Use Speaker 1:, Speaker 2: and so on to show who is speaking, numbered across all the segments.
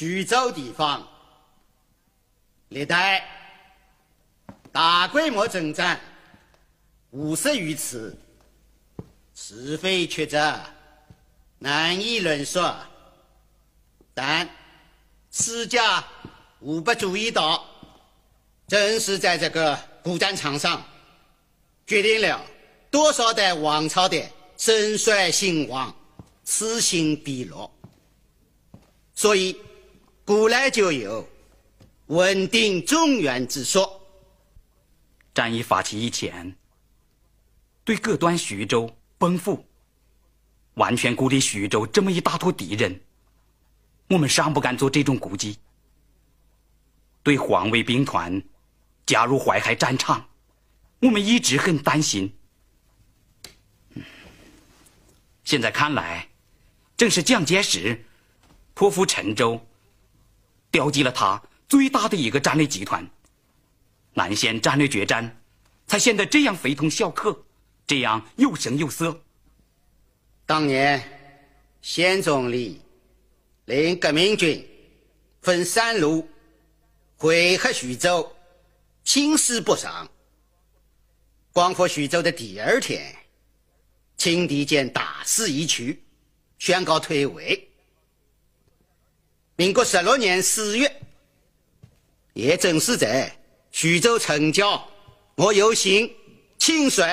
Speaker 1: 徐州地方历代大规模征战五十余次，是非曲折难以论述。但史家无不注意到，正是在这个古战场上，决定了多少代王朝的盛衰兴亡，此兴彼落。所以。古来就有稳定中原之说。
Speaker 2: 战役发起以前，对各端徐州、奔赴，完全孤立徐州这么一大坨敌人，我们尚不敢做这种估计。对黄卫兵团加入淮海战场，我们一直很担心。现在看来，正是蒋介石托付沉舟。调集了他最大的一个战略集团，南线战略决战才显得这样非同小可，这样又形又色。当年，
Speaker 1: 先总
Speaker 2: 理领革命军
Speaker 1: 分三路会合徐州，形势不上。光复徐州的第二天，清帝见大势已去，宣告退位。民国十六年四月，也正是在徐州城郊，我游行亲率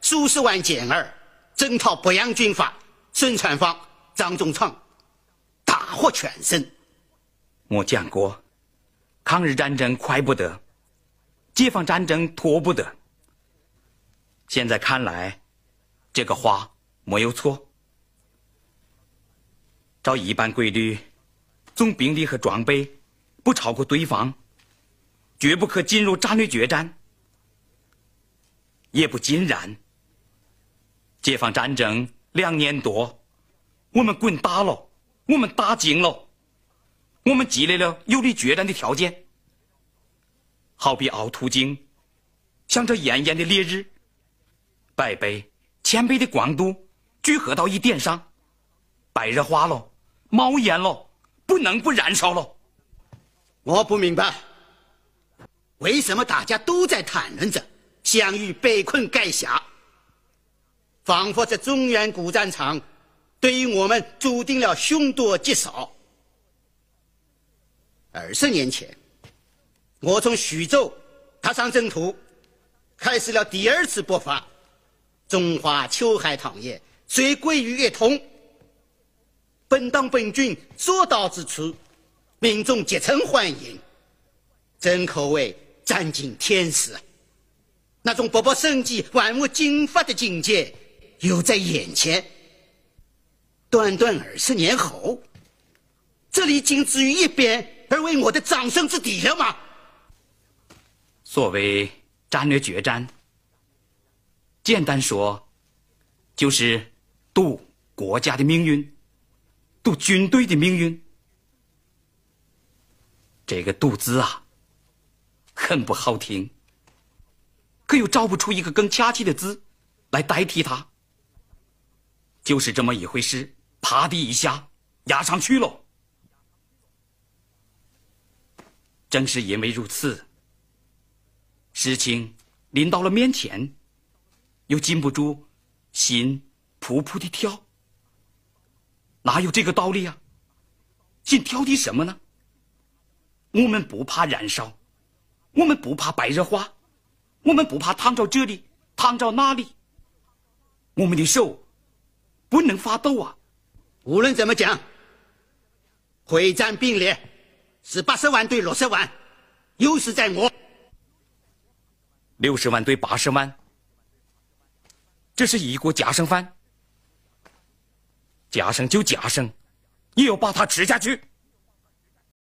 Speaker 1: 数十万健儿，征讨北洋军阀孙传芳、张宗昌，大获全胜。
Speaker 2: 我讲过，抗日战争快不得，解放战争拖不得。现在看来，这个话没有错。照一般规律。总兵力和装备不超过对方，绝不可进入战略决战。也不尽然。解放战争两年多，我们滚打了，我们打精了，我们积累了有利决战的条件。好比凹凸镜，像这炎炎的烈日，百倍、千倍的光度聚合到一点上，白热化了，冒烟了。不能不燃烧了！我不明白，为什么大家都在
Speaker 1: 谈论着项羽被困垓下，仿佛这中原古战场对于我们注定了凶多吉少。二十年前，我从徐州踏上征途，开始了第二次北伐，中华秋海棠叶虽归于月同。本党本军所到之处，民众竭诚欢迎，真可谓占尽天时。那种勃勃生机、万物进发的境界，犹在眼前。短短二十年后，这里仅止于一边而为我的葬身之地了吗？
Speaker 2: 所谓战略决战，简单说，就是赌国家的命运。读军队的命运，这个“赌”字啊，很不好听，可又找不出一个更恰切的字来代替它，就是这么一回事。啪的一下，压上去了。正是因为如此，事情临到了面前，又禁不住心扑扑的跳。哪有这个道理呀？想挑剔什么呢？我们不怕燃烧，我们不怕白热化，我们不怕烫着这里，烫着那里。我们的手不能发抖啊！无论怎么讲，会战并列是八十万对六十万，优势在我。六十万对八十万，这是一锅夹生饭。夹生就夹生，也要把它吃下去。